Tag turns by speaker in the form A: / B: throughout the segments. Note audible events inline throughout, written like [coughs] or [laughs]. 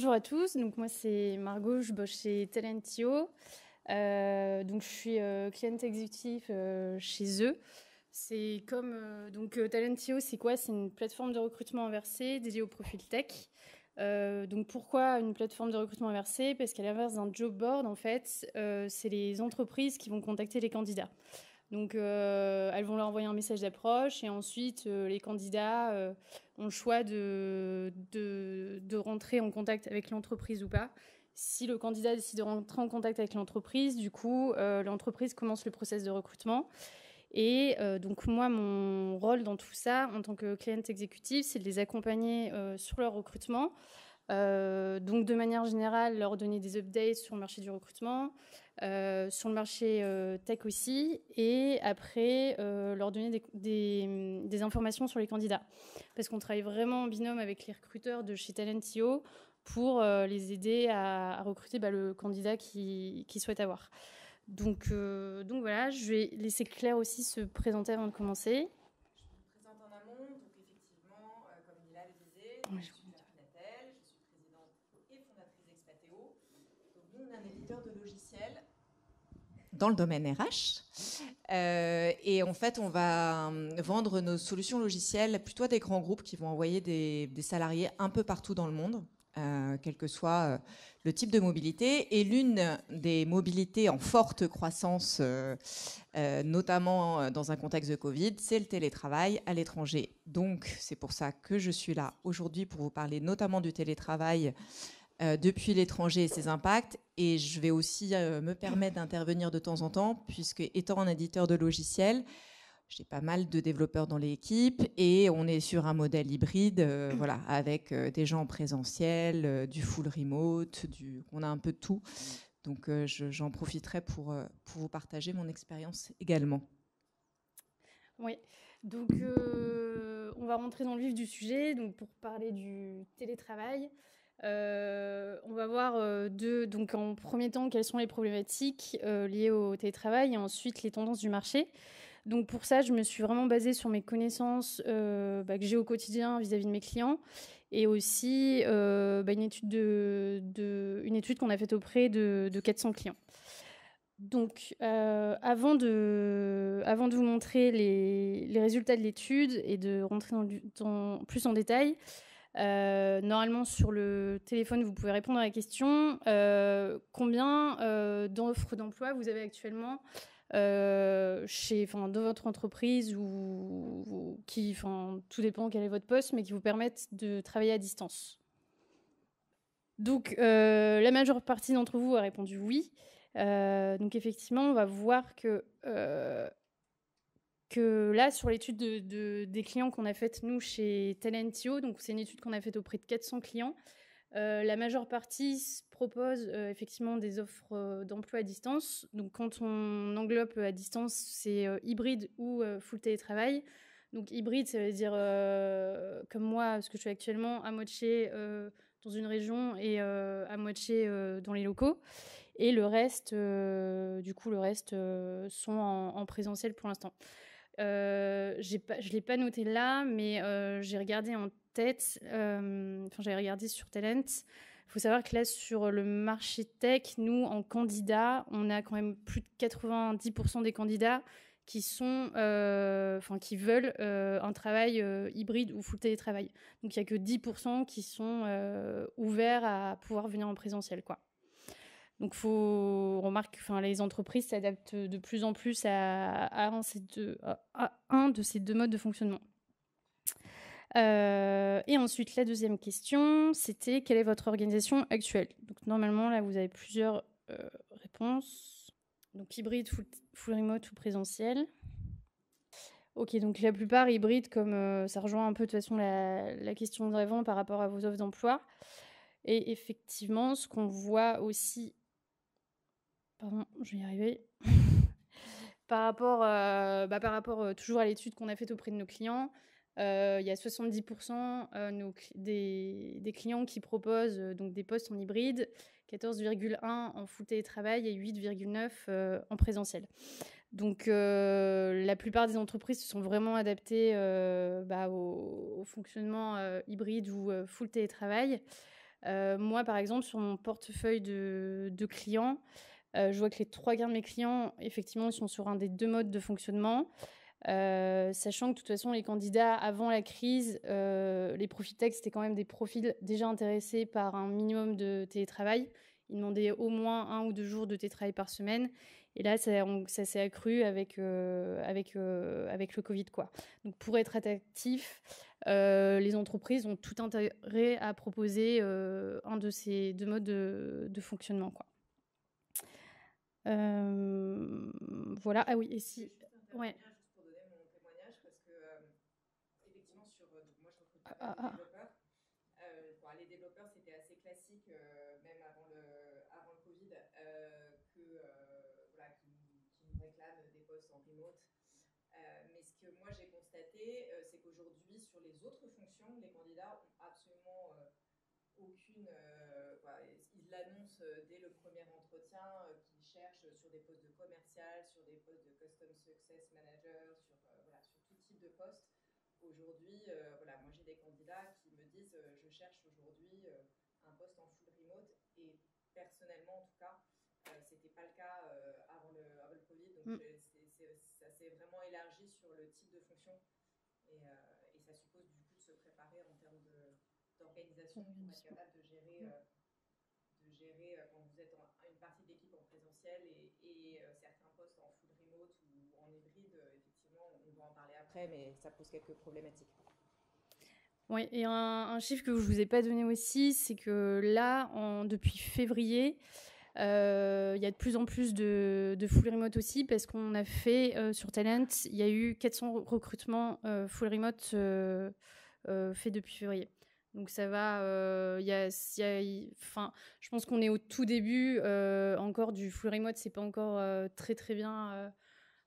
A: Bonjour à tous, donc moi c'est Margot, je bosse chez Talentio. Euh, donc je suis client euh, cliente exécutive euh, chez eux. C'est comme donc Talentio, c'est quoi C'est une plateforme de recrutement inversée dédiée au profil tech. donc pourquoi une plateforme de recrutement inversée Parce qu'à l'inverse d'un job board, en fait, c'est les entreprises qui vont contacter les candidats. Donc, euh, elles vont leur envoyer un message d'approche et ensuite, euh, les candidats euh, ont le choix de, de, de, rentrer en contact avec l'entreprise ou pas. Si le candidat décide de rentrer en contact avec l'entreprise, du coup, l'entreprise commence le process de recrutement. Et donc, moi, mon rôle dans tout ça, en tant que cliente exécutive, c'est de les accompagner sur leur recrutement. donc, de manière générale, leur donner des updates sur le marché du recrutement, euh, sur le marché euh, tech aussi, et après euh, leur donner des, informations sur les candidats. Parce qu'on travaille vraiment en binôme avec les recruteurs de chez Talentio pour les aider à, recruter bah, le candidat qu'ils qui souhaitent avoir. Donc, donc voilà, je vais laisser Claire aussi se présenter avant de commencer. Je me présente en amont, donc effectivement, comme le disait,
B: dans le domaine RH. Euh, et en fait, on va hum, vendre nos solutions logicielles plutôt à des grands groupes qui vont envoyer des, salariés un peu partout dans le monde, euh, quel que soit euh, le type de mobilité. Et l'une des mobilités en forte croissance, notamment dans un contexte de Covid, c'est le télétravail à l'étranger. Donc, c'est pour ça que je suis là aujourd'hui pour vous parler notamment du télétravail euh, depuis l'étranger et ses impacts. Et je vais aussi euh, me permettre d'intervenir de temps en temps, puisque étant un éditeur de logiciels, j'ai pas mal de développeurs dans l'équipe et on est sur un modèle hybride, euh, mm. voilà, avec des gens en présentiel, du full remote, du, on a un peu de tout. Donc j'en profiterai pour, pour vous partager mon expérience également.
A: Oui, donc on va rentrer dans le vif du sujet, donc pour parler du télétravail. Euh, on va voir euh, deux, donc en premier temps quelles sont les problématiques euh, liées au télétravail et ensuite les tendances du marché. Donc pour ça, je me suis vraiment basée sur mes connaissances bah, que j'ai au quotidien vis-à-vis de mes clients et aussi bah, une étude, qu'on a faite auprès de, 400 clients. Donc avant, de, vous montrer les, résultats de l'étude et de rentrer dans, plus en détail, euh, normalement, sur le téléphone, vous pouvez répondre à la question euh, combien euh, d'offres d'emploi vous avez actuellement chez, enfin, dans votre entreprise ou, ou qui, enfin, tout dépend quel est votre poste, mais qui vous permettent de travailler à distance. Donc, la majeure partie d'entre vous a répondu oui. donc, effectivement, on va voir que que là, sur l'étude de, des clients qu'on a faite, nous, chez Talentio, donc c'est une étude qu'on a faite auprès de 400 clients, euh, la majeure partie propose euh, effectivement des offres euh, d'emploi à distance. Donc, quand on englobe à distance, c'est hybride ou full télétravail. Donc, hybride, ça veut dire, comme moi, ce que je fais actuellement, à moitié dans une région et à moitié dans les locaux. Et le reste, du coup, le reste sont en présentiel pour l'instant. Euh, je ne l'ai pas noté là, mais euh, j'ai regardé en tête, euh, enfin j'avais regardé sur Talent. Il faut savoir que là, sur le marché tech, nous, en candidats, on a quand même plus de 90% des candidats qui sont, enfin qui veulent un travail hybride ou full télétravail. Donc il n'y a que 10% qui sont ouverts à pouvoir venir en présentiel, quoi. Donc, faut, remarquer remarque que les entreprises s'adaptent de plus en plus à, un, de ces deux modes de fonctionnement. Euh, et ensuite, la deuxième question, c'était quelle est votre organisation actuelle Donc, normalement, là, vous avez plusieurs euh, réponses. Donc, hybride, full, remote ou présentiel. Ok, donc la plupart hybride, comme euh, ça rejoint un peu de toute façon la, question de par rapport à vos offres d'emploi. Et effectivement, ce qu'on voit aussi Pardon, je vais y arriver. [laughs] par rapport, euh, bah, par rapport euh, toujours à l'étude qu'on a faite auprès de nos clients, euh, il y a 70% des, clients qui proposent donc des postes en hybride, 14,1 en full télétravail et 8,9 en présentiel. Donc la plupart des entreprises se sont vraiment adaptées bah, au, fonctionnement hybride ou full télétravail. moi, par exemple, sur mon portefeuille de clients, euh, je vois que les trois quarts de mes clients, effectivement, ils sont sur un des deux modes de fonctionnement. Euh, sachant que de toute façon, les candidats avant la crise, euh, les profils c'était quand même des profils déjà intéressés par un minimum de télétravail. Ils demandaient au moins un ou deux jours de télétravail par semaine. Et là, ça, s'est accru avec, avec, avec le Covid. Quoi. Donc, pour être attractif, les entreprises ont tout intérêt à proposer un de ces deux modes de, de fonctionnement. Quoi. Euh, voilà. Ah oui, et si. Ouais. Juste pour donner mon témoignage, parce que,
B: effectivement, sur. Euh, moi, je ah, ah, ah. les développeurs, c'était assez classique, même avant le, avant le Covid, que, voilà, qui, nous réclament des postes en remote. mais ce que moi, j'ai constaté, c'est qu'aujourd'hui, sur les autres fonctions, les candidats ont absolument aucune. ils l'annoncent dès le premier entretien sur des postes de commercial, sur des postes de custom success manager, sur, euh, voilà, sur tout type de poste. Aujourd'hui, euh, voilà, moi j'ai des candidats qui me disent euh, je cherche aujourd'hui un poste en full remote et personnellement en tout cas, c'était pas le cas avant, le, Covid. Donc mm. c'est, ça s'est vraiment élargi sur le type de fonction et, ça suppose du coup de se préparer en termes de, d'organisation pour capable de gérer, mm. de gérer quand vous êtes en, et, euh, certains postes en full remote ou en hybride, euh, effectivement, on va en parler après, mais ça pose quelques problématiques.
A: Oui, et un, chiffre que je ne vous ai pas donné aussi, c'est que là, en, depuis février, euh, il y a de plus en plus de, full remote aussi parce qu'on a fait sur Talent, il y a eu 400 recrutements full remote faits depuis février. Donc ça va, euh, y a, je pense qu'on est au tout début euh, encore du full remote, c'est pas encore euh, très très bien,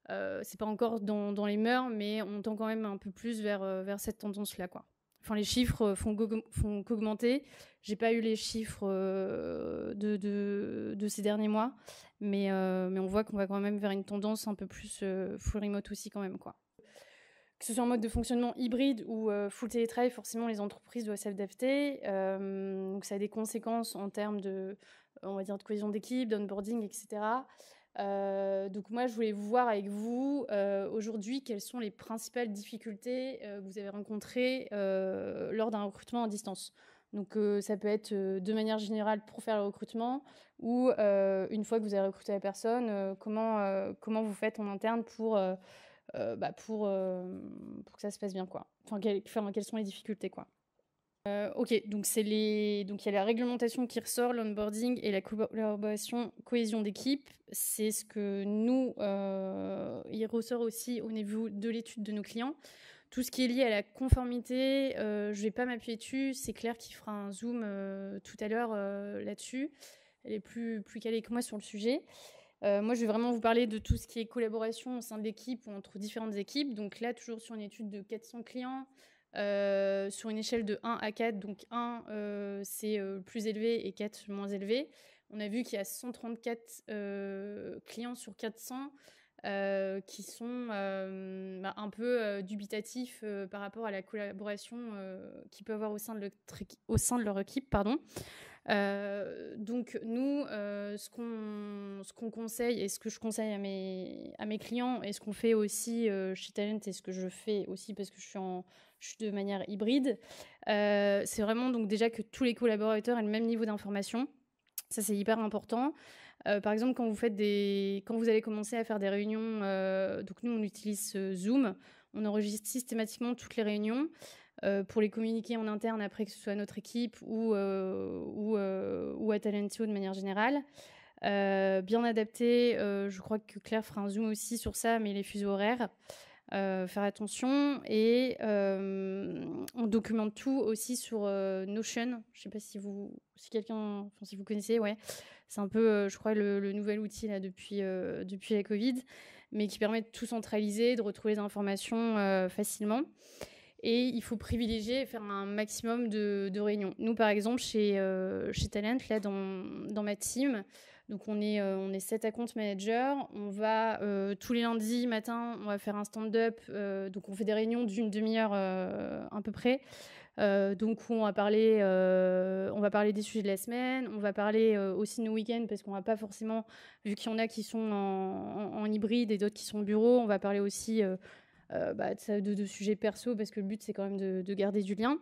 A: euh, c'est pas encore dans, les mœurs, mais on tend quand même un peu plus vers, vers cette tendance-là. quoi. Enfin les chiffres font, font qu'augmenter, j'ai pas eu les chiffres de, de, ces derniers mois, mais, mais on voit qu'on va quand même vers une tendance un peu plus full remote aussi quand même. quoi que ce soit en mode de fonctionnement hybride ou euh, full télétravail, forcément les entreprises doivent s'adapter. Euh, donc ça a des conséquences en termes de, on va dire, de cohésion d'équipe, d'onboarding, etc. Euh, donc moi, je voulais vous voir avec vous aujourd'hui quelles sont les principales difficultés que vous avez rencontrées lors d'un recrutement en distance. Donc ça peut être de manière générale pour faire le recrutement ou une fois que vous avez recruté la personne, comment comment vous faites en interne pour euh, bah, pour, euh, pour que ça se passe bien, quoi. Enfin, quelles, sont les difficultés, quoi. Euh, ok, donc c'est les, donc il y a la réglementation qui ressort, l'onboarding et la collaboration, cohésion d'équipe. C'est ce que nous, il ressort aussi au niveau de l'étude de nos clients. Tout ce qui est lié à la conformité, euh, je vais pas m'appuyer dessus. C'est Claire qui fera un zoom tout à l'heure là-dessus. Elle est plus plus calée que moi sur le sujet. Euh, moi, je vais vraiment vous parler de tout ce qui est collaboration au sein de l'équipe ou entre différentes équipes. Donc là, toujours sur une étude de 400 clients, euh, sur une échelle de 1 à 4. Donc 1, euh, c'est c'est plus élevé et 4, moins élevé. On a vu qu'il y a 134 clients sur 400 qui sont bah, un peu dubitatifs par rapport à la collaboration qu'ils peuvent avoir au sein de leur, au sein de leur équipe. Pardon. Euh, donc nous, euh, ce qu'on conseille et ce que je conseille à mes à mes clients et ce qu'on fait aussi euh, chez Talent et ce que je fais aussi parce que je suis je suis de manière hybride, c'est vraiment donc déjà que tous les collaborateurs aient le même niveau d'information. Ça c'est hyper important. par exemple, quand vous faites des, quand vous allez commencer à faire des réunions, donc nous on utilise Zoom, on enregistre systématiquement toutes les réunions. Euh, pour les communiquer en interne après que ce soit notre équipe ou, euh, ou, euh, ou, à Talentio de manière générale. bien adapté, je crois que Claire fera un zoom aussi sur ça, mais les fuseaux horaires. faire attention et on documente tout aussi sur Notion. Je ne sais pas si vous, si quelqu'un, si vous connaissez, ouais, c'est un peu, je crois, le, nouvel outil là depuis depuis la Covid, mais qui permet de tout centraliser, de retrouver les informations facilement et il faut privilégier et faire un maximum de, réunions. Nous, par exemple, chez, euh, chez Talent, là, dans, ma team, donc on est, euh, on est 7 account managers. On va euh, tous les lundis matin, on va faire un stand-up. donc on fait des réunions d'une demi-heure à peu près. donc on va parler, on va parler des sujets de la semaine. On va parler aussi nos week-ends parce qu'on va pas forcément, vu qu'il y en a qui sont en hybride et d'autres qui sont au bureau, on va parler aussi euh, bah, de, sujets perso parce que le but c'est quand même de, garder du lien.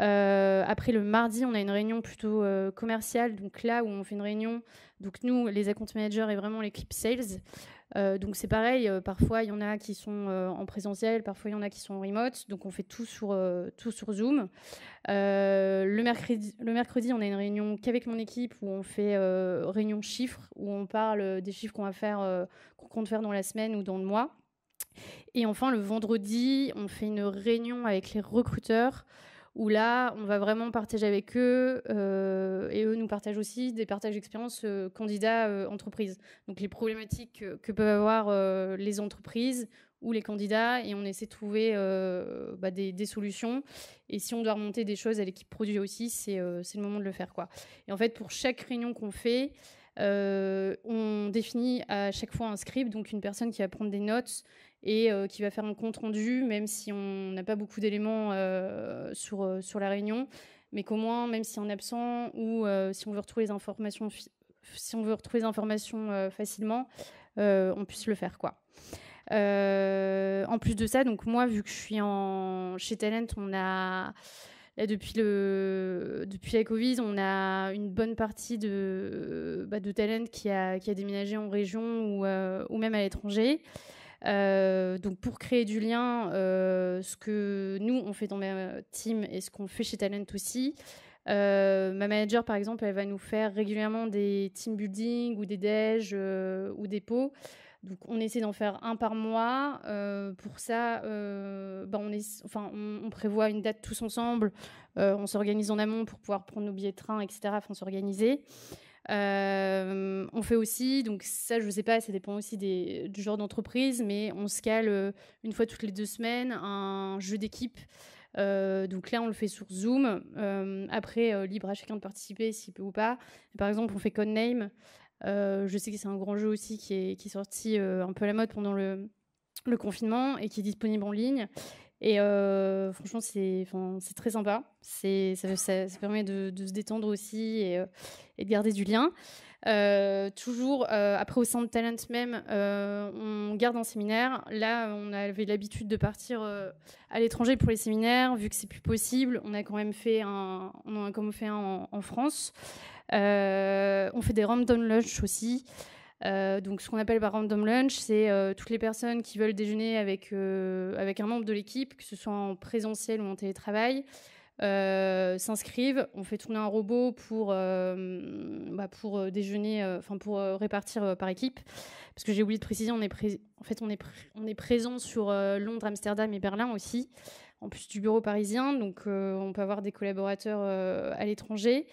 A: Euh, après le mardi, on a une réunion plutôt euh, commerciale, donc là où on fait une réunion, donc nous les account managers et vraiment l'équipe sales. donc c'est pareil, parfois il y en a qui sont en présentiel, parfois il y en a qui sont en remote, donc on fait tout sur, tout sur Zoom. le, mercredi, le mercredi, on a une réunion qu'avec mon équipe où on fait réunion chiffres, où on parle des chiffres qu'on va faire, qu'on compte faire dans la semaine ou dans le mois. Et enfin, le vendredi, on fait une réunion avec les recruteurs où là, on va vraiment partager avec eux euh, et eux nous partagent aussi des partages d'expérience euh, candidats-entreprises. Euh, donc les problématiques que peuvent avoir les entreprises ou les candidats et on essaie de trouver bah, des, solutions. Et si on doit remonter des choses à l'équipe produit aussi, c'est le moment de le faire. quoi. Et en fait, pour chaque réunion qu'on fait, on définit à chaque fois un script, donc une personne qui va prendre des notes et euh, qui va faire un compte rendu, même si on n'a pas beaucoup d'éléments euh, sur, euh, sur la réunion, mais qu'au moins, même si en absent ou si on veut retrouver les informations, si on veut retrouver les informations facilement, on puisse le faire, quoi. en plus de ça, donc moi, vu que je suis en chez Talent, on a depuis, le, depuis la Covid, on a une bonne partie de, bah, de talent qui a, qui a déménagé en région ou, ou même à l'étranger. Euh, donc pour créer du lien, euh, ce que nous on fait dans ma team et ce qu'on fait chez Talent aussi, euh, ma manager par exemple, elle va nous faire régulièrement des team building ou des déj ou des pots. Donc on essaie d'en faire un par mois. pour ça, bah, on, est, enfin, on, prévoit une date tous ensemble. on s'organise en amont pour pouvoir prendre nos billets de train, etc. Enfin, s'organiser. Euh, on fait aussi, donc ça je sais pas, ça dépend aussi du genre d'entreprise, mais on se cale euh, une fois toutes les deux semaines un jeu d'équipe. Euh, donc là, on le fait sur Zoom. après, libre à chacun de participer s'il peut ou pas. Par exemple, on fait Codename. je sais que c'est un grand jeu aussi qui est, sorti un peu à la mode pendant le, le confinement et qui est disponible en ligne. Et euh, franchement, c'est, très sympa. C'est, ça, permet de, se détendre aussi et, euh, de garder du lien. Euh, toujours, après au Centre Talent même, on garde un séminaire. Là, on avait l'habitude de partir à l'étranger pour les séminaires. Vu que c'est plus possible, on a quand même fait un, on en a quand même fait un en, en France. on fait des random lunch aussi. Euh, donc, ce qu'on appelle par random lunch, c'est euh, toutes les personnes qui veulent déjeuner avec, euh, avec un membre de l'équipe, que ce soit en présentiel ou en télétravail, s'inscrivent. On fait tourner un robot pour, bah, pour déjeuner, enfin pour répartir par équipe. Parce que j'ai oublié de préciser, on est en fait, on est, on est présent sur Londres, Amsterdam et Berlin aussi, en plus du bureau parisien. Donc, on peut avoir des collaborateurs à l'étranger.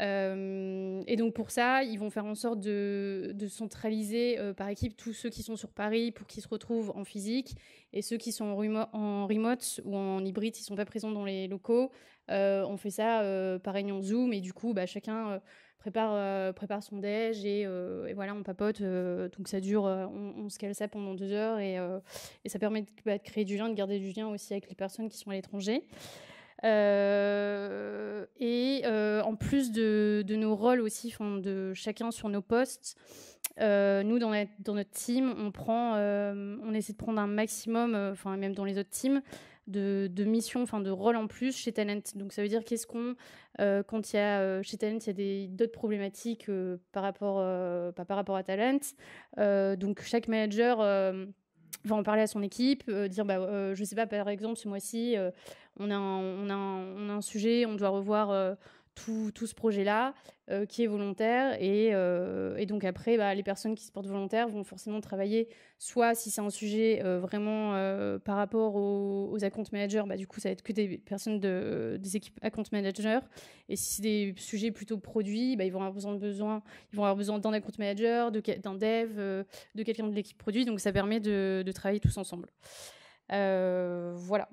A: Euh, et donc pour ça, ils vont faire en sorte de, centraliser euh, par équipe tous ceux qui sont sur Paris pour qu'ils se retrouvent en physique et ceux qui sont en, en remote ou en hybride, ils sont pas présents dans les locaux. Euh, on fait ça par réunion Zoom et du coup, bah, chacun prépare, prépare son déj et, voilà, on papote. donc ça dure, on, se cale ça pendant deux heures et, ça permet bah, de créer du lien, de garder du lien aussi avec les personnes qui sont à l'étranger. Euh, et euh, en plus de, nos rôles aussi, de chacun sur nos postes, euh, nous dans, notre team, on prend, on essaie de prendre un maximum, enfin même dans les autres teams, de, missions, enfin de rôles en plus chez Talent. Donc ça veut dire qu'est-ce qu'on, quand il y a chez Talent, il y a d'autres problématiques par rapport, par rapport à Talent. donc chaque manager va en parler à son équipe, dire bah, je sais pas par exemple ce mois-ci on a, un, sujet, on doit revoir euh, tout, ce projet-là euh, qui est volontaire. Et, euh, donc après, bah, les personnes qui se portent volontaires vont forcément travailler, soit si c'est un sujet vraiment par rapport aux, account managers, bah, du coup, ça va être que des personnes de, des équipes account managers. Et si c'est des sujets plutôt produits, bah, ils vont avoir besoin besoin d'un account manager, d'un dev, de quelqu'un de l'équipe produit. Donc ça permet de travailler tous ensemble. voilà.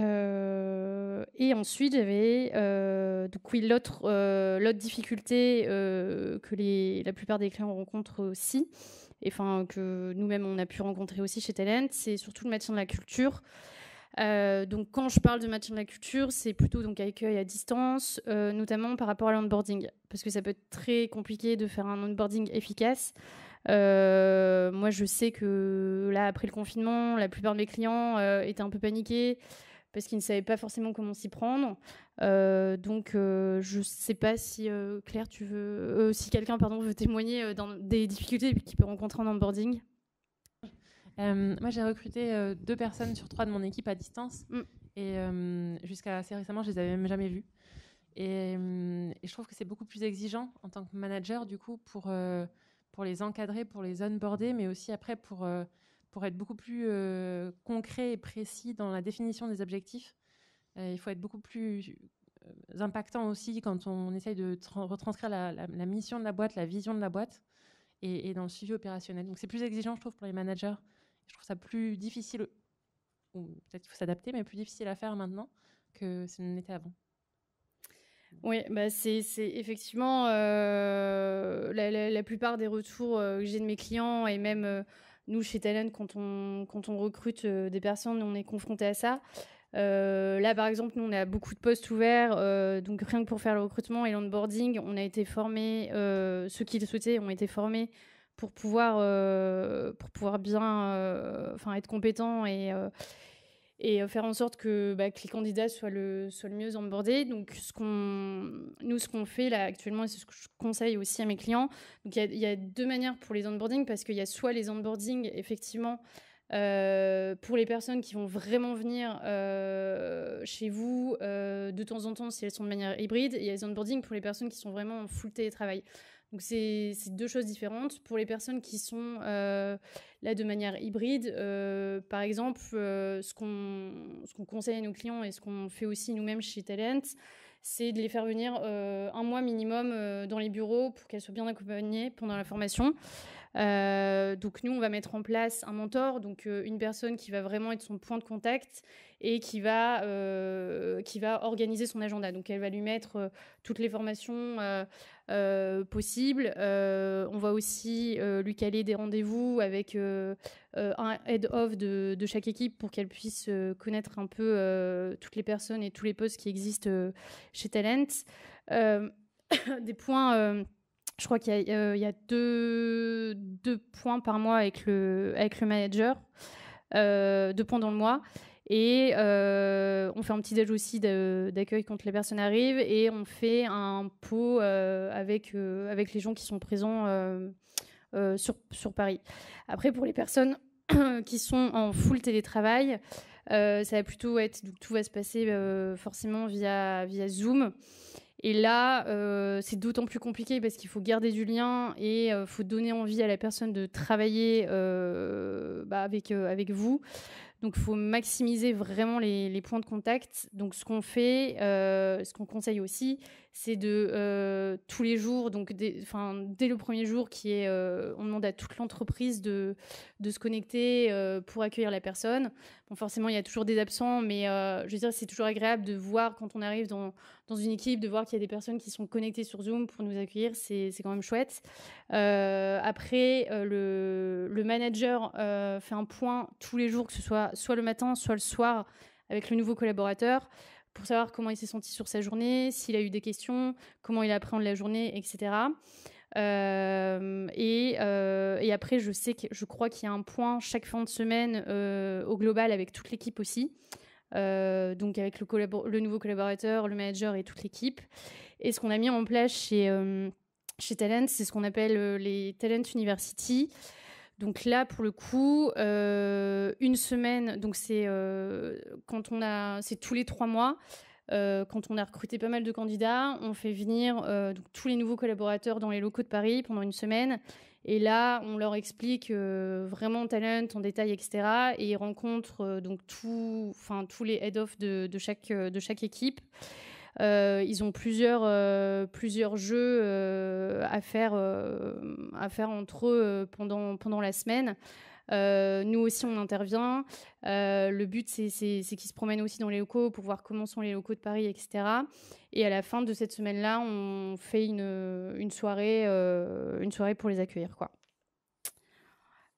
A: Euh, et ensuite, j'avais euh, donc oui l'autre euh, l'autre difficulté que les, la plupart des clients rencontrent aussi, et enfin que nous-mêmes on a pu rencontrer aussi chez Talent, c'est surtout le maintien de la culture. donc quand je parle de maintien de la culture, c'est plutôt donc accueil à distance, notamment par rapport à l'onboarding, parce que ça peut être très compliqué de faire un onboarding efficace. moi, je sais que là après le confinement, la plupart de mes clients étaient un peu paniqués parce qu'ils ne savaient pas forcément comment s'y prendre. Euh, donc, euh, je ne sais pas si euh, Claire, tu veux, si quelqu'un, pardon, veut témoigner dans des difficultés qu'il peut rencontrer en onboarding. moi, j'ai recruté deux personnes sur trois de mon équipe à distance, mm. et jusqu'à assez récemment, je les avais même jamais vues. Et, je trouve que c'est beaucoup plus exigeant en tant que manager, du coup, pour pour les encadrer, pour les onboarder, mais aussi après pour pour être beaucoup plus concret et précis dans la définition des objectifs. Euh, il faut être beaucoup plus euh, impactant aussi quand on essaye de retranscrire la, mission de la boîte, la vision de la boîte et, dans le suivi opérationnel. Donc c'est plus exigeant, je trouve, pour les managers. Je trouve ça plus difficile, ou peut-être qu'il faut s'adapter, mais plus difficile à faire maintenant que ce n'était avant. Oui, bah c'est effectivement euh, la, plupart des retours que j'ai de mes clients et même nous, chez Talent, quand on, recrute euh, des personnes, on est confronté à ça. Euh, là, par exemple, nous, on a beaucoup de postes ouverts. Euh, donc, rien que pour faire le recrutement et l'onboarding, on a été formés, ceux qui le souhaitaient ont été formés pour pouvoir, pour pouvoir bien enfin, être compétents et, et euh, faire en sorte bah, que, les candidats soient le, soient mieux onboardés. Donc, ce nous, ce qu'on fait là actuellement, et c'est ce que je conseille aussi à mes clients, il y, a deux manières pour les onboarding, parce qu'il y a soit les onboarding, effectivement, euh, pour les personnes qui vont vraiment venir euh, chez vous de temps en temps si elles sont de manière hybride, il y a les onboarding pour les personnes qui sont vraiment en full télétravail. Donc c'est deux choses différentes. Pour les personnes qui sont euh, là de manière hybride, euh, par exemple, euh, ce qu'on conseille à nos clients et ce qu'on fait aussi nous-mêmes chez Talent, c'est de les faire venir un mois minimum dans les bureaux pour qu'elles soient bien accompagnées pendant la formation. donc nous, on va mettre en place un mentor, donc une personne qui va vraiment être son point de contact et qui va, qui va organiser son agenda. Donc elle va lui mettre toutes les formations euh, possible. Euh, on va aussi euh, lui caler des rendez-vous avec un head of de, chaque équipe pour qu'elle puisse connaître un peu toutes les personnes et tous les postes qui existent chez Talent. [coughs] des points je crois qu'il y, a, deux, points par mois avec le, avec le manager, deux points dans le mois. Et euh, on fait un petit déj aussi d'accueil quand les personnes arrivent et on fait un pot euh, avec, euh, avec les gens qui sont présents sur, sur, Paris. Après, pour les personnes [clears throat] qui sont en full télétravail, ça va plutôt être, tout va se passer forcément via, via Zoom. Et là, c'est d'autant plus compliqué parce qu'il faut garder du lien et il faut donner envie à la personne de travailler bah, avec, avec vous. Donc, il faut maximiser vraiment les, points de contact. Donc, ce qu'on fait, euh, ce qu'on conseille aussi, c'est de euh, tous les jours, donc dès, le premier jour, qui est, euh, on demande à toute l'entreprise de, se connecter euh, pour accueillir la personne. Bon, forcément, il y a toujours des absents, mais je veux dire, c'est toujours agréable de voir quand on arrive dans, une équipe, de voir qu'il y a des personnes qui sont connectées sur Zoom pour nous accueillir, c'est quand même chouette. après, le, le manager fait un point tous les jours, que ce soit soit le matin, soit le soir avec le nouveau collaborateur pour savoir comment il s'est senti sur sa journée, s'il a eu des questions, comment il a appréhende la journée, etc. Euh, euh, et, après, je sais que je crois qu'il y a un point chaque fin de semaine euh, au global avec toute l'équipe aussi. donc avec le, le, nouveau collaborateur, le manager et toute l'équipe. Et ce qu'on a mis en place chez, chez Talent, c'est ce qu'on appelle les Talent University. Donc là, pour le coup, euh, une semaine, donc c'est euh, quand on a, c'est tous les trois mois. Euh, quand on a recruté pas mal de candidats, on fait venir tous les nouveaux collaborateurs dans les locaux de Paris pendant une semaine. Et là, on leur explique vraiment talent en détail, etc. Et ils rencontrent donc enfin tous les head of chaque de chaque équipe. Euh, ils ont plusieurs, euh, plusieurs jeux euh, à, faire, à faire entre eux pendant, pendant la semaine. nous aussi, on intervient. le but, c'est qu'ils se promènent aussi dans les locaux pour voir comment sont les locaux de Paris, etc. Et à la fin de cette semaine-là, on fait une, une soirée, une soirée pour les accueillir. Quoi.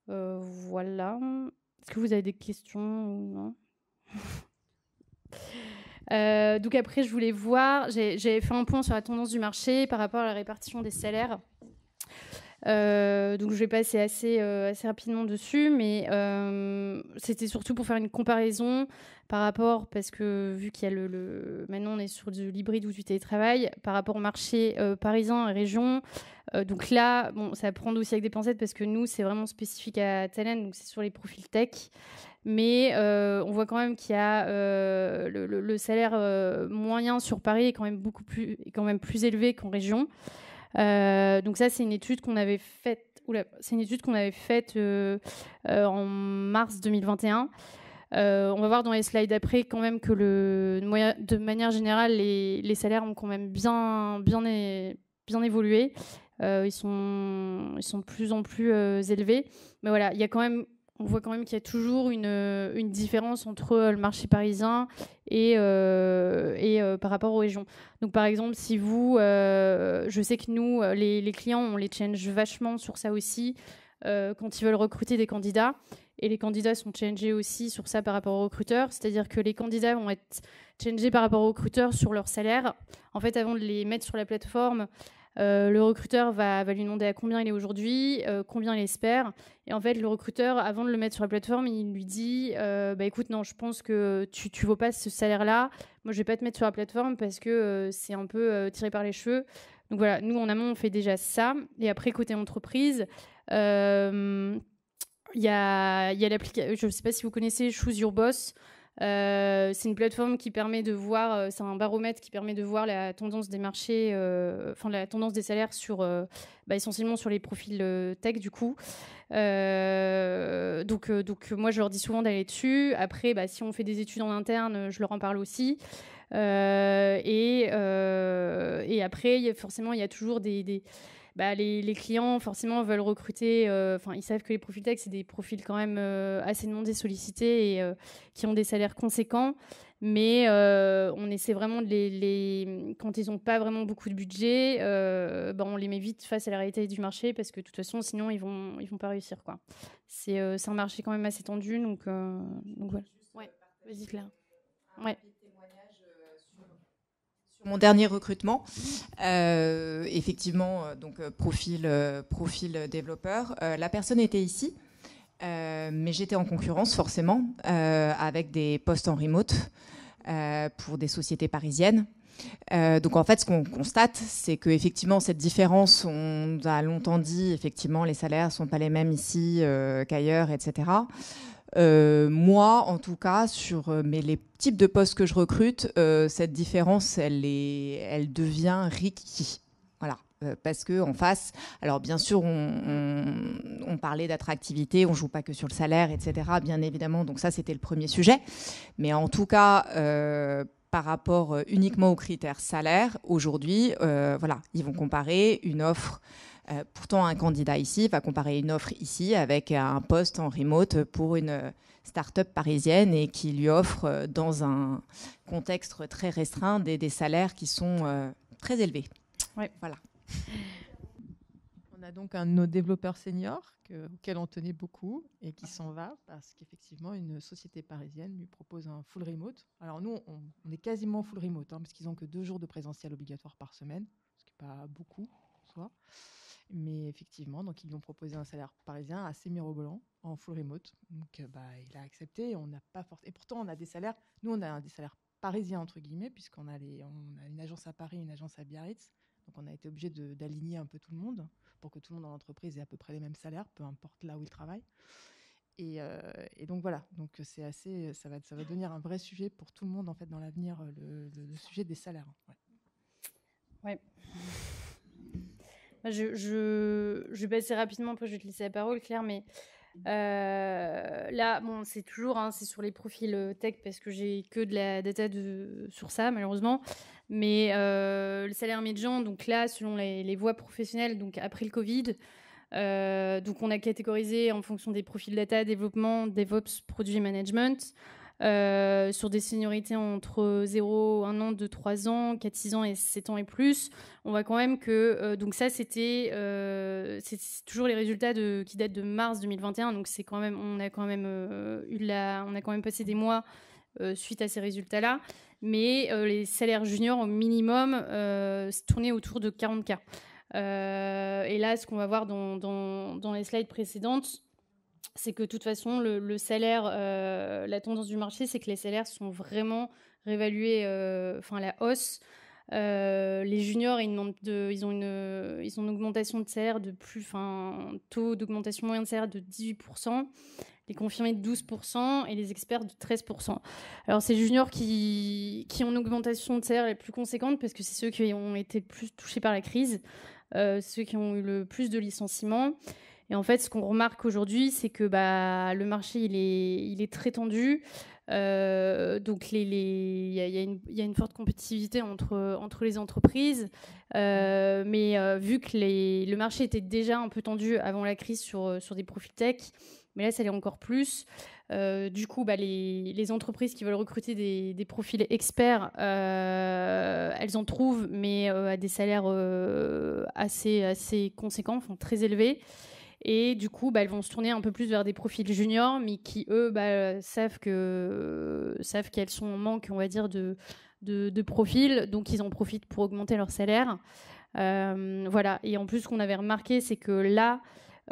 A: voilà. Est-ce que vous avez des questions ou non euh, donc après, je voulais voir, j'avais fait un point sur la tendance du marché par rapport à la répartition des salaires. Euh, donc je vais passer assez, euh, assez rapidement dessus, mais c'était surtout pour faire une comparaison par rapport, parce que vu qu'il y a le, Maintenant on est sur de l'hybride ou du télétravail, par rapport au marché parisien et région. donc là, bon, ça prend aussi avec des pincettes parce que nous, c'est vraiment spécifique à Talent, donc c'est sur les profils tech mais euh, on voit quand même qu'il y a euh, le, salaire euh, moyen sur Paris est quand même beaucoup plus quand même plus élevé qu'en région. donc ça c'est une étude qu'on avait faite c'est une étude qu'on avait faite en mars 2021. on va voir dans les slides après quand même que le de manière générale les, salaires ont quand même bien bien bien évolué. ils sont ils sont de plus en plus élevés, mais voilà il y a quand même on voit quand même qu'il y a toujours une, euh, différence entre euh, le marché parisien et, euh, par rapport aux régions. Donc par exemple, si vous, je sais que nous, les, les, clients, on les change vachement sur ça aussi quand ils veulent recruter des candidats. Et les candidats sont changés aussi sur ça par rapport aux recruteurs. C'est-à-dire que les candidats vont être changés par rapport aux recruteurs sur leur salaire. En fait, avant de les mettre sur la plateforme, euh, le recruteur va, lui demander à combien il est aujourd'hui, euh, combien il espère. Et en fait, le recruteur, avant de le mettre sur la plateforme, il lui dit euh, bah, écoute, non, je pense que tu ne vaux pas ce salaire-là. Moi, je vais pas te mettre sur la plateforme parce que euh, c'est un peu tiré par les cheveux. Donc voilà, nous, en amont, on fait déjà ça. Et après, côté entreprise, il y a, y a l'application, je ne sais pas si vous connaissez Choose Your Boss. Euh, c'est une plateforme qui permet de voir, euh, c'est un baromètre qui permet de voir la tendance des marchés, euh, enfin la tendance des salaires sur, bah, essentiellement sur les profils tech du coup. donc, donc moi je leur dis souvent d'aller dessus. Après, bah, si on fait des études en interne, je leur en parle aussi. et, après, forcément, il y a toujours des bah, les, clients forcément veulent recruter. Euh, enfin, ils savent que les profils tech c'est des profils quand même euh, assez demandés, sollicités et euh, qui ont des salaires conséquents. Mais on essaie vraiment de les, quand ils n'ont pas vraiment beaucoup de budget, bah, on les met vite face à la réalité du marché parce que de toute façon sinon ils vont ils vont pas réussir quoi. C'est un marché quand même assez tendu donc donc voilà. Ouais. Vas-y Claire. Ouais mon dernier recrutement,
B: euh, effectivement, euh, donc euh, profil, développeur. la personne était ici, mais j'étais en concurrence forcément avec des postes en remote pour des sociétés parisiennes. donc en fait, ce qu'on constate, c'est que effectivement cette différence, on a longtemps dit effectivement les salaires sont pas les mêmes ici qu'ailleurs, etc. Euh, moi, en tout cas, sur euh, les types de postes que je recrute, euh, cette différence, elle, est, elle devient ricky. Voilà. parce que en face, alors bien sûr, on, parlait d'attractivité, on joue pas que sur le salaire, etc. Bien évidemment, donc ça c'était le premier sujet. Mais en tout cas, par rapport uniquement aux critères salaire, aujourd'hui, voilà, ils vont comparer une offre euh, pourtant, un candidat ici va comparer une offre ici avec euh, un poste en remote pour une euh, start-up parisienne et qui lui offre, dans un contexte très restreint, des, salaires qui sont très
C: élevés. Voilà. On a donc un de nos développeurs seniors que, auquel on tenait beaucoup et qui s'en va parce qu'effectivement, une société parisienne lui propose un full remote. Alors, nous, on, est quasiment full remote hein, parce qu'ils n'ont que deux jours de présentiel obligatoire par semaine, ce qui n'est pas beaucoup en soi. Mais effectivement, donc ils lui ont proposé un salaire parisien assez mirobolant en full remote. Donc euh, bah, il a accepté. On n'a pas Et pourtant, on a des salaires. Nous, on a des salaires parisiens, entre guillemets, puisqu'on a, les... on a une agence à Paris, une agence à Biarritz. Donc on a été obligé d'aligner un peu tout le monde pour que tout le monde dans l'entreprise ait à peu près les mêmes salaires, peu importe là où il travaille. Et, euh, donc voilà, donc c'est assez, ça va, ça va devenir un vrai sujet pour tout le monde en fait dans l'avenir, le, sujet des salaires.
A: Ouais. ouais. Je, vais passer rapidement, après je vais te laisser la parole, Claire, mais euh, là, bon, c'est toujours, hein, c'est sur les profils euh, tech parce que j'ai que de la data sur ça, malheureusement. Mais euh, le salaire médian, donc là, selon les, voies professionnelles, donc après le Covid, donc on a catégorisé en fonction des profils data, développement, DevOps, produit management. Euh, sur des seniorités entre 0, 1 an, 2, 3 ans, 4, 6 ans et 7 ans et plus. On voit quand même que, euh, donc ça, c'était euh, c'est toujours les résultats de, qui datent de mars 2021, donc c'est quand même, on a quand même eu la, on a quand même passé des mois suite à ces résultats-là mais les salaires juniors au minimum se tournaient autour de 40K. et là, ce qu'on va voir dans, dans, les slides précédentes, c'est que de toute façon, le, salaire, euh, la tendance du marché, c'est que les salaires sont vraiment réévalués, euh, enfin la hausse. Euh, les juniors, ils, ils, ont une, ils ont une augmentation de salaire de plus, enfin taux d'augmentation moyen de salaire de 18%, les confirmés de 12% et les experts de 13%. Alors c'est juniors qui, qui ont une augmentation de salaire la plus conséquente parce que c'est ceux qui ont été le plus touchés par la crise, ceux qui ont eu le plus de licenciements. Et en fait, ce qu'on remarque aujourd'hui, c'est que bah, le marché, il est, très tendu. donc, il y, a, une forte compétitivité entre, les entreprises. Euh, mais euh, vu que le marché était déjà un peu tendu avant la crise sur, des profils tech, mais là, ça l'est encore plus. Euh, du coup, bah, les, entreprises qui veulent recruter des, profils experts, elles en trouvent, mais à des salaires assez, conséquents, très élevés. Et du coup, bah, elles vont se tourner un peu plus vers des profils juniors, mais qui, eux, bah, savent que savent qu'elles sont en manque, on va dire, de, de, profils. Donc, ils en profitent pour augmenter leur salaire. Euh, voilà. Et en plus, ce qu'on avait remarqué, c'est que là,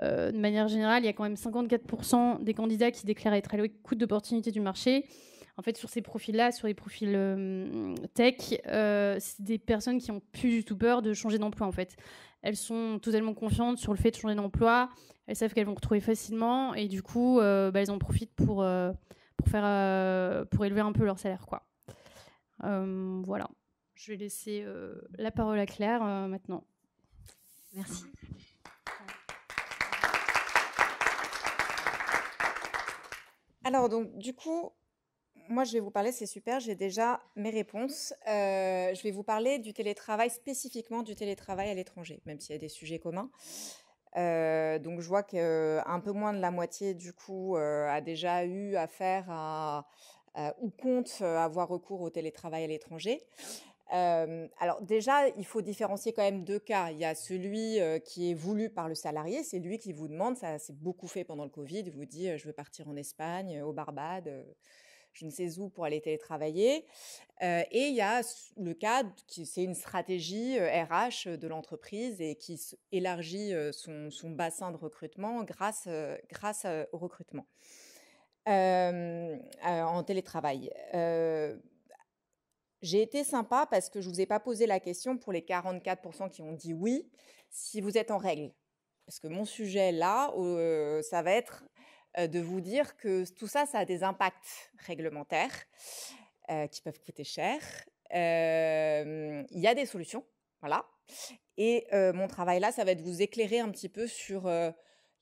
A: euh, de manière générale, il y a quand même 54% des candidats qui déclarent être à l'écoute d'opportunité du marché. En fait, sur ces profils-là, sur les profils euh, tech, c'est des personnes qui ont plus du tout peur de changer d'emploi, en fait elles sont totalement confiantes sur le fait de changer d'emploi, elles savent qu'elles vont retrouver facilement et du coup, euh, bah, elles en profitent pour, euh, pour, faire, euh, pour élever un peu leur salaire. Quoi. voilà, je vais laisser la parole à Claire maintenant. Merci. Alors,
B: donc, du coup, moi, je vais vous parler, c'est super, j'ai déjà mes réponses. Euh, je vais vous parler du télétravail, spécifiquement du télétravail à l'étranger, même s'il y a des sujets communs. Euh, donc, je vois qu'un euh, peu moins de la moitié, du coup, a déjà eu affaire à, ou compte avoir recours au télétravail à l'étranger. alors déjà, il faut différencier quand même deux cas. Il y a celui qui est voulu par le salarié, c'est lui qui vous demande, ça s'est beaucoup fait pendant le Covid, il vous dit je veux partir en Espagne, au Barbade, je ne sais où pour aller télétravailler. Euh, et il y a le cas qui c'est une stratégie RH euh, euh, de l'entreprise et qui élargit son, bassin de recrutement grâce, grâce au recrutement en télétravail. j'ai été sympa parce que je ne vous ai pas posé la question pour les 44% qui ont dit oui, si vous êtes en règle. Parce que mon sujet là, ça va être euh, de vous dire que tout ça, ça a des impacts réglementaires euh, qui peuvent coûter cher. Euh, il y a des solutions, voilà. Et mon travail là, ça va être de vous éclairer un petit peu sur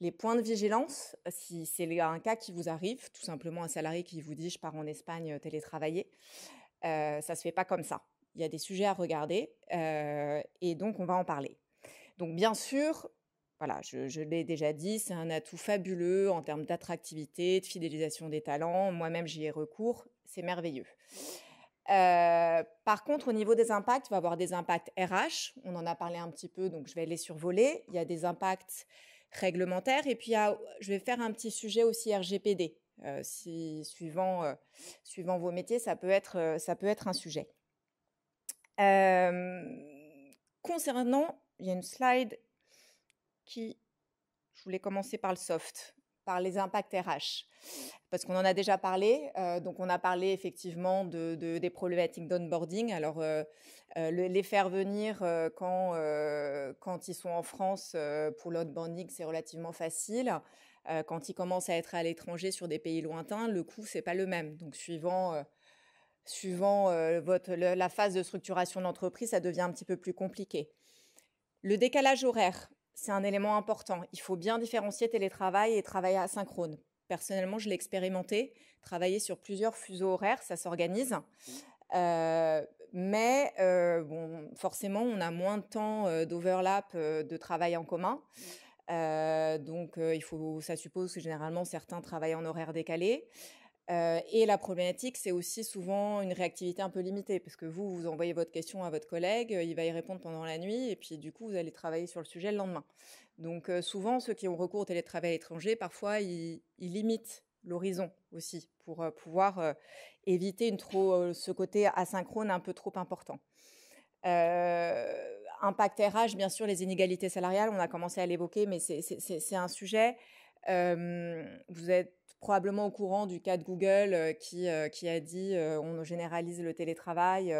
B: les points de vigilance, si c'est un cas qui vous arrive, tout simplement un salarié qui vous dit je pars en Espagne télétravailler, ça ne se fait pas comme ça. Il y a des sujets à regarder et donc on va en parler. Donc bien sûr, voilà, je, l'ai déjà dit, c'est un atout fabuleux en termes d'attractivité, de fidélisation des talents. Moi-même, j'y ai recours. C'est merveilleux. Euh, par contre, au niveau des impacts, il va y avoir des impacts RH. On en a parlé un petit peu, donc je vais les survoler. Il y a des impacts réglementaires et puis je vais faire un petit sujet aussi RGPD. Euh, si, suivant, euh, suivant vos métiers, ça peut être, ça peut être un sujet. concernant, il y a une slide qui, je voulais commencer par le soft, par les impacts RH, parce qu'on en a déjà parlé. Euh, donc, on a parlé effectivement de, des problématiques d'onboarding. Alors, euh, euh, les faire venir quand quand ils sont en France pour l'onboarding, c'est relativement facile. quand ils commencent à être à l'étranger sur des pays lointains, le coût c'est pas le même. Donc, suivant suivant votre la phase de structuration de l'entreprise, ça devient un petit peu plus compliqué. Le décalage horaire, c'est un élément important. Il faut bien différencier télétravail et travail asynchrone. Personnellement, je l'ai expérimenté. Travailler sur plusieurs fuseaux horaires, ça s'organise. Mmh. Euh, mais euh, bon, forcément, on a moins de temps euh, d'overlap de travail en commun. Mmh. donc, il faut, ça suppose que généralement certains travaillent en horaire décalé. Euh, et la problématique, c'est aussi souvent une réactivité un peu limitée, parce que vous, vous envoyez votre question à votre collègue, euh, il va y répondre pendant la nuit, et puis du coup, vous allez travailler sur le sujet le lendemain. Donc euh, souvent, ceux qui ont recours au télétravail à parfois, ils, limitent l'horizon aussi, pour pouvoir éviter ce côté asynchrone un peu trop important. impact RH, bien sûr, les inégalités salariales, on a commencé à l'évoquer, mais c'est un sujet vous êtes probablement au courant du cas de Google qui, qui a dit on généralise le télétravail,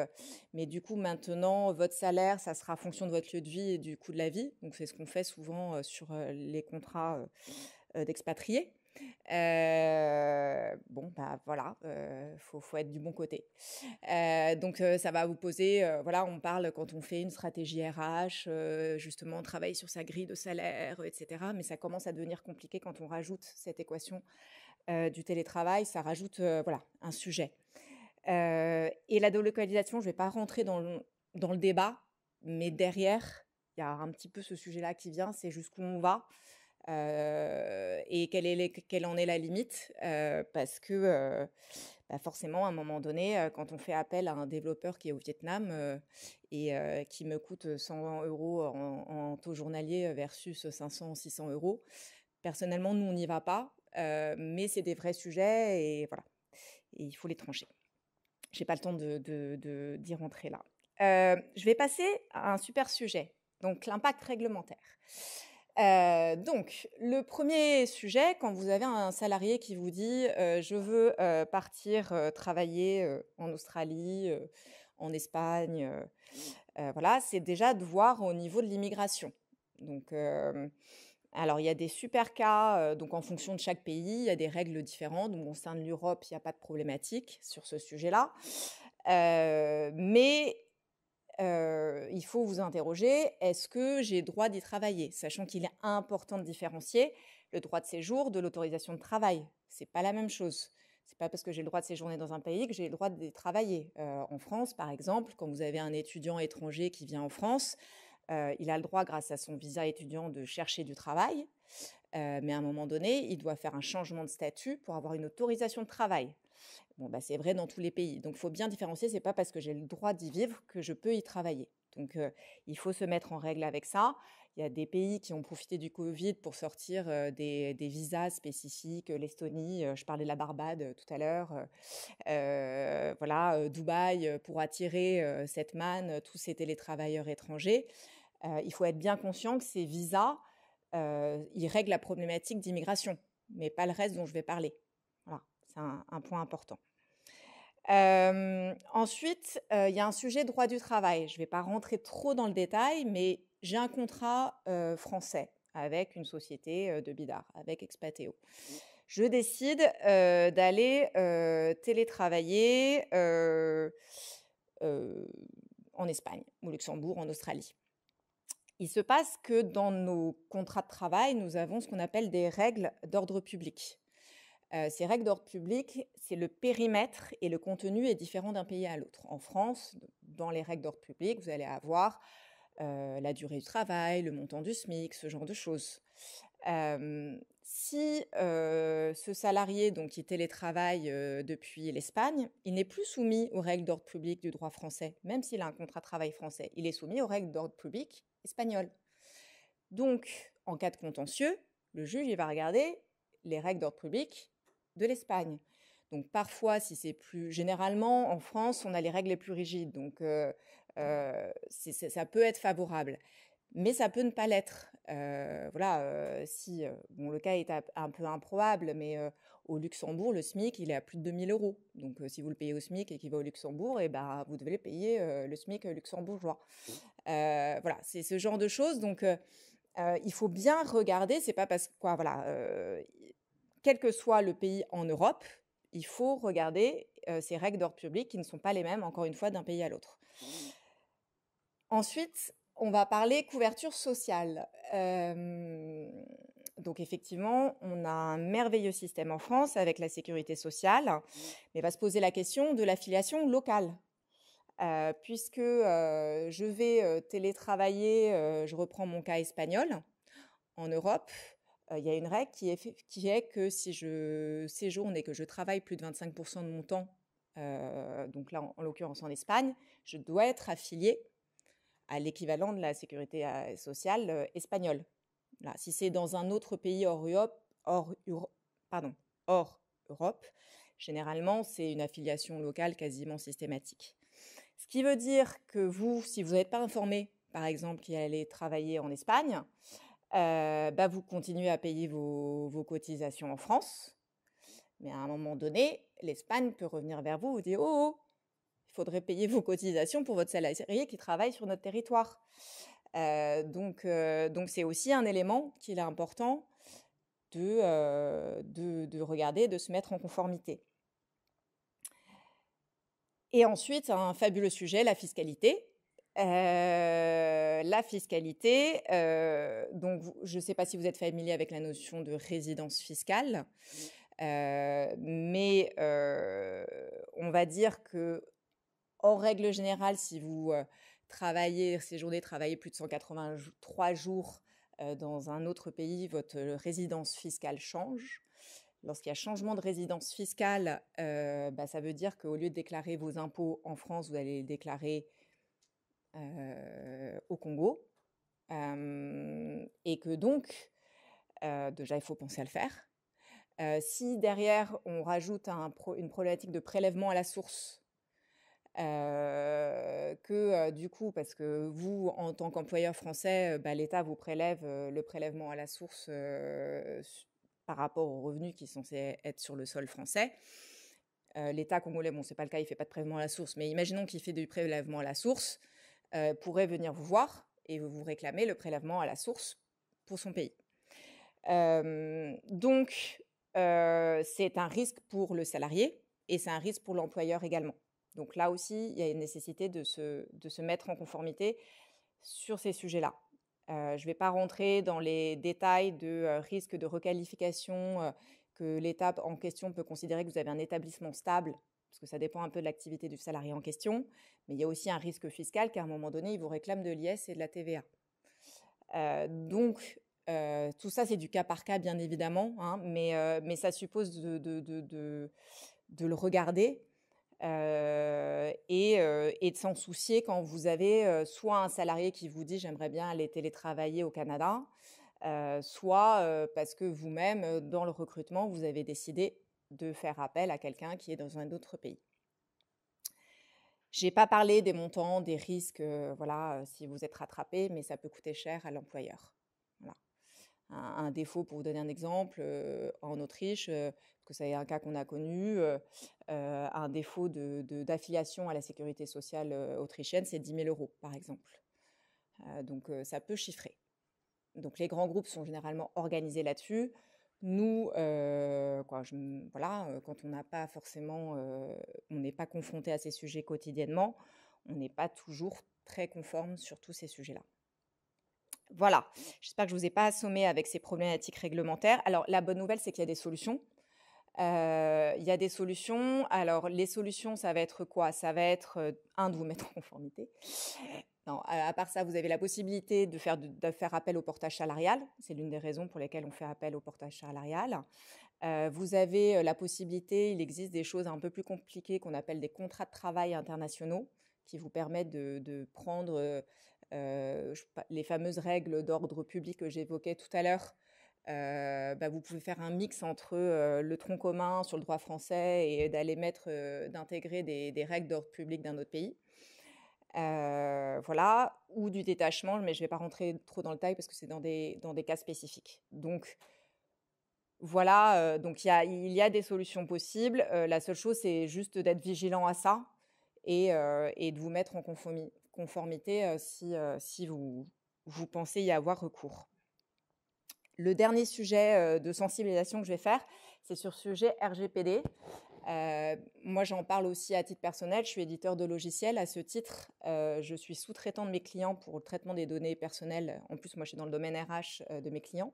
B: mais du coup maintenant votre salaire, ça sera fonction de votre lieu de vie et du coût de la vie. Donc c'est ce qu'on fait souvent sur les contrats d'expatriés. bon, bah, voilà, euh, faut, être du bon côté. Euh, donc euh, ça va vous poser, voilà, on parle quand on fait une stratégie RH, justement, on travaille sur sa grille de salaire, etc. Mais ça commence à devenir compliqué quand on rajoute cette équation du télétravail, ça rajoute, voilà, un sujet. et la délocalisation, je ne vais pas rentrer dans dans le débat, mais derrière, il y a un petit peu ce sujet-là qui vient, c'est jusqu'où on va et quelle, est en est la limite Parce que bah, forcément, à un moment donné, quand on fait appel à un développeur qui est au Vietnam et qui me coûte 100 euros en, taux journalier versus 500, 600 euros, personnellement, nous, on n'y va pas. mais c'est des vrais sujets et voilà. Et il faut les trancher. J'ai pas le temps de, de, d'y rentrer là. je vais passer à un super sujet, donc l'impact réglementaire donc, le premier sujet, quand vous avez un salarié qui vous dit je veux partir travailler en Australie, en Espagne, voilà, c'est déjà de voir au niveau de l'immigration. Donc, alors il y a des super cas, donc en fonction de chaque pays, il y a des règles différentes. Donc, au sein de l'Europe, il n'y a pas de problématique sur ce sujet-là, mais euh, il faut vous interroger, est-ce que j'ai droit d'y travailler Sachant qu'il est important de différencier le droit de séjour de l'autorisation de travail. Ce n'est pas la même chose. Ce n'est pas parce que j'ai le droit de séjourner dans un pays que j'ai le droit de travailler. Euh, en France, par exemple, quand vous avez un étudiant étranger qui vient en France, euh, il a le droit, grâce à son visa étudiant, de chercher du travail. mais à un moment donné, il doit faire un changement de statut pour avoir une autorisation de travail. Bon, bah, c'est vrai dans tous les pays. Donc, il faut bien différencier. C'est pas parce que j'ai le droit d'y vivre que je peux y travailler. Donc, il faut se mettre en règle avec ça. Il y a des pays qui ont profité du Covid pour sortir des, visas spécifiques. L'Estonie, je parlais de la Barbade tout à l'heure. voilà, Dubaï pour attirer cette manne, tous ces télétravailleurs étrangers. il faut être bien conscient que ces visas, ils règlent la problématique d'immigration, mais pas le reste dont je vais parler. C'est un, point important. Euh, ensuite, euh, il y a un sujet droit du travail. Je ne vais pas rentrer trop dans le détail, mais j'ai un contrat euh, français avec une société de Bidar, avec Expatéo. Je décide d'aller télétravailler en Espagne, au Luxembourg, en Australie. Il se passe que dans nos contrats de travail, nous avons ce qu'on appelle des règles d'ordre public ces règles d'ordre public, c'est le périmètre et le contenu est différent d'un pays à l'autre. En France, dans les règles d'ordre public, vous allez avoir la durée du travail, le montant du SMIC, ce genre de choses. si ce salarié donc, qui télétravaille depuis l'Espagne, il n'est plus soumis aux règles d'ordre public du droit français, même s'il a un contrat de travail français, il est soumis aux règles d'ordre public espagnol. Donc, en cas de contentieux, le juge va regarder les règles d'ordre public de l'Espagne. Donc parfois, si c'est plus généralement, en France, on a les règles les plus rigides, donc euh, euh, ça peut être favorable. Mais ça peut ne pas l'être. Euh, voilà, si bon, le cas est un peu improbable, mais au Luxembourg, le SMIC, il est à plus de 2000 euros. Donc si vous le payez au SMIC et qu'il va au Luxembourg, et eh ben, vous devez le payer le SMIC luxembourgeois. voilà, c'est ce genre de choses. Donc il faut bien regarder. C'est pas parce que quoi, voilà quel que soit le pays en Europe, il faut regarder euh, ces règles d'ordre public qui ne sont pas les mêmes, encore une fois, d'un pays à l'autre. Ensuite, on va parler couverture sociale. donc effectivement, on a un merveilleux système en France avec la sécurité sociale, mais va se poser la question de l'affiliation locale. Euh, puisque euh, je vais télétravailler, je reprends mon cas espagnol en Europe, euh, il y a une règle qui est, que si je séjourne et que je travaille plus de 25% de mon temps, euh, donc là en, l'occurrence en Espagne, je dois être affilié à l'équivalent de la sécurité euh, sociale espagnole. Là, si c'est dans un autre pays hors Europe, hors, pardon, hors Europe, généralement c'est une affiliation locale quasiment systématique. Ce qui veut dire que vous, si vous n'êtes pas informé, par exemple, qui allez travailler en Espagne, euh, bah, vous continuez à payer vos, cotisations en France. Mais à un moment donné, l'Espagne peut revenir vers vous, vous dire Oh, oh il faudrait payer vos cotisations pour votre salarié qui travaille sur notre territoire. Euh, donc, euh, donc c'est aussi un élément qu'il est important de, de, regarder, de se mettre en conformité. Et ensuite, un fabuleux sujet, la fiscalité la fiscalité, donc je ne sais pas si vous êtes familier avec la notion de résidence fiscale, mais on va dire que en règle générale, si vous travaillez, séjournez, travaillez plus de 183 jours dans un autre pays, votre résidence fiscale change. Lorsqu'il y a changement de résidence fiscale, bah, ça veut dire qu'au lieu de déclarer vos impôts en France, vous allez les déclarer euh, au Congo. Euh, et que donc, euh, déjà, il faut penser à le faire. si derrière on rajoute une problématique de prélèvement à la source, que du coup, parce que vous, en tant qu'employeur français, bah, l'État vous prélève le prélèvement à la source par rapport aux revenus qui sont censés être sur le sol français. L'État congolais, bon, c'est pas le cas, il fait pas de prélèvement à la source, mais imaginons qu'il fait du prélèvement à la source. Euh, pourrait venir vous voir et vous réclamer le prélèvement à la source pour son pays. Euh, donc, euh, c'est un risque pour le salarié et c'est un risque pour l'employeur également. Donc là aussi, il y a une nécessité de se, mettre en conformité sur ces sujets-là. je ne vais pas rentrer dans les détails de risque de requalification que l'étape en question peut considérer que vous avez un établissement stable parce que ça dépend un peu de l'activité du salarié en question, mais il y a aussi un risque fiscal car à un moment donné, il vous réclame de l'IS et de la TVA. Euh, donc, euh, tout ça, c'est du cas par cas, bien évidemment, hein, mais, euh, mais ça suppose de, de, de, de, de le regarder et, et de s'en soucier quand vous avez soit un salarié qui vous dit j'aimerais bien aller télétravailler au Canada, soit parce que vous-même, dans le recrutement, vous avez décidé de faire appel à quelqu'un qui est dans un autre pays. Je n'ai pas parlé des montants, des risques, euh, voilà, euh, si vous êtes rattrapé, mais ça peut coûter cher à l'employeur. Un, défaut, pour vous donner un exemple, euh, en Autriche, parce que c'est un cas qu'on a connu, un défaut d'affiliation de, à la sécurité sociale autrichienne, c'est 10 000 euros, par exemple. donc ça peut chiffrer. Donc les grands groupes sont généralement organisés là-dessus. Nous, euh, quoi, voilà, quand on n'a pas forcément, on n'est pas confronté à ces sujets quotidiennement, on n'est pas toujours très conforme sur tous ces sujets-là. Voilà, j'espère que je ne vous ai pas assommé avec ces problématiques réglementaires. Alors, la bonne nouvelle, c'est qu'il y a des solutions. il y a des solutions. Alors, les solutions, ça va être quoi Ça va être, un, de vous mettre en conformité. Non, à, part ça, vous avez la possibilité de faire, appel au portage salarial. C'est l'une des raisons pour lesquelles on fait appel au portage salarial. Euh, vous avez euh, la possibilité, il existe des choses un peu plus compliquées qu'on appelle des contrats de travail internationaux qui vous permettent de, prendre euh, les fameuses règles d'ordre public que j'évoquais tout à l'heure. Bah, vous pouvez faire un mix entre le tronc commun sur le droit français et d'aller mettre, d'intégrer des, des, règles d'ordre public d'un autre pays. Euh, voilà, ou du détachement, mais je ne vais pas rentrer trop dans le taille parce que c'est dans des, dans des cas spécifiques. Donc voilà, euh, donc il y a des solutions possibles. Euh, la seule chose, c'est juste d'être vigilant à ça et, de vous mettre en conformité si, si vous, vous pensez y avoir recours. Le dernier sujet de sensibilisation que je vais faire, c'est sur le sujet RGPD. Euh, moi, j'en parle aussi à titre personnel. Je suis éditeur de logiciels. À ce titre, euh, je suis sous-traitant de mes clients pour le traitement des données personnelles. En plus, moi, je suis dans le domaine RH euh, de mes clients.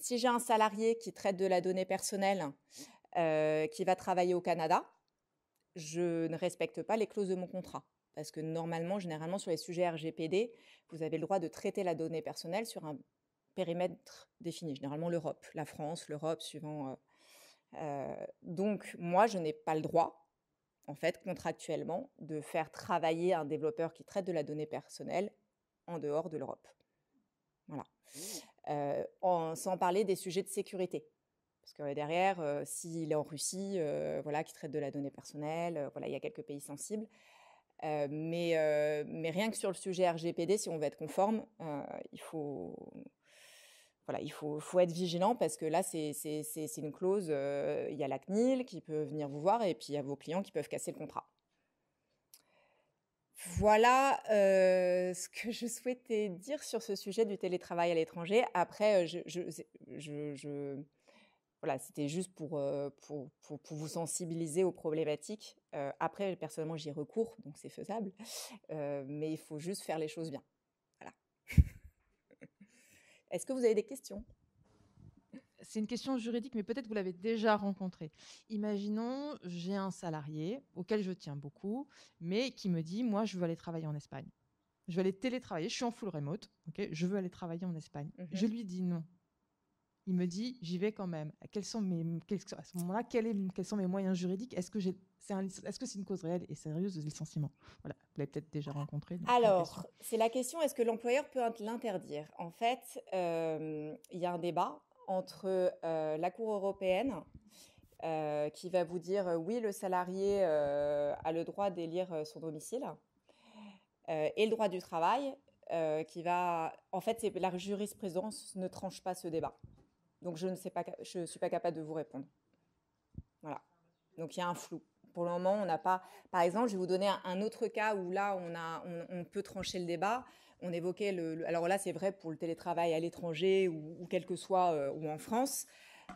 B: si j'ai un salarié qui traite de la donnée personnelle, qui va travailler au Canada, je ne respecte pas les clauses de mon contrat. Parce que normalement, généralement, sur les sujets RGPD, vous avez le droit de traiter la donnée personnelle sur un périmètre défini, généralement l'Europe, la France, l'Europe, suivant euh, donc moi, je n'ai pas le droit, en fait, contractuellement, de faire travailler un développeur qui traite de la donnée personnelle en dehors de l'Europe. Voilà. Oh. Euh, en, sans parler des sujets de sécurité. Parce que derrière, euh, s'il est en Russie, voilà, qui traite de la donnée personnelle, voilà, il y a quelques pays sensibles. mais, mais rien que sur le sujet RGPD, si on veut être conforme, il faut, voilà, il faut, faut, être vigilant parce que là, c'est une clause. Euh, il y a la CNIL qui peut venir vous voir et puis il y a vos clients qui peuvent casser le contrat. Voilà euh, ce que je souhaitais dire sur ce sujet du télétravail à l'étranger. Après, euh, je, je, voilà, c'était juste pour, pour, vous sensibiliser aux problématiques. après, personnellement, j'y recours, donc c'est faisable. mais il faut juste faire les choses bien.
C: Est-ce que vous avez des questions c'est une question juridique, mais peut-être vous l'avez déjà rencontrée. Imaginons, j'ai un salarié auquel je tiens beaucoup, mais qui me dit, moi, je veux aller travailler en Espagne. Je veux aller télétravailler, je suis en full remote, ok je veux aller travailler en Espagne. Je mhm. lui dis non il me dit j'y vais quand même. Quels sont mes, à ce moment-là, quels, quels, sont mes moyens juridiques Est-ce que c'est est-ce que c'est une cause réelle et sérieuse de licenciement Voilà, vous l'avez peut-être déjà rencontré. Alors,
B: c'est la question est-ce que l'employeur peut l'interdire En fait, euh, il y a un débat entre euh, la Cour européenne. Euh, qui va vous dire oui, le salarié a le droit d'élire son domicile et le droit du travail, qui va. En fait, c'est, la jurisprudence ne tranche pas ce débat. Donc je ne sais pas, je suis pas capable de vous répondre. Voilà. Donc il y a un flou. Pour le moment, on n'a pas. Par exemple, je vais vous donner un autre cas où là, on, a, on, peut trancher le débat. On évoquait le. alors là, c'est vrai pour le télétravail à l'étranger ou, ou, quel que soit, euh, ou en France.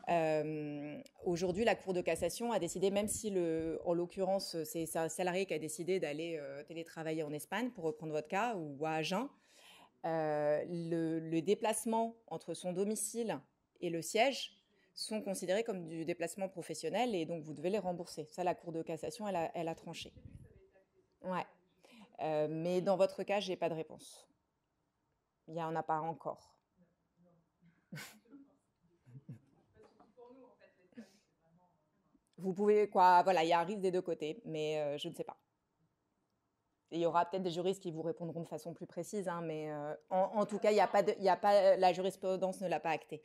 B: Euh, aujourd'hui, la Cour de cassation a décidé, même si le, en l'occurrence, c'est un salarié qui a décidé d'aller euh, télétravailler en Espagne, pour reprendre votre cas, ou à Agen, le, déplacement entre son domicile et le siège sont considérés comme du déplacement professionnel et donc vous devez les rembourser. Ça, la Cour de cassation, elle a, tranché. Ouais. Euh, mais dans votre cas, j'ai pas de réponse. Il n'y en a pas encore. vous pouvez quoi Voilà, il y a des deux côtés, mais euh, je ne sais pas. Il y aura peut-être des juristes qui vous répondront de façon plus précise, hein, mais euh, en, tout cas, il y a pas il y a pas, la jurisprudence ne l'a pas acté.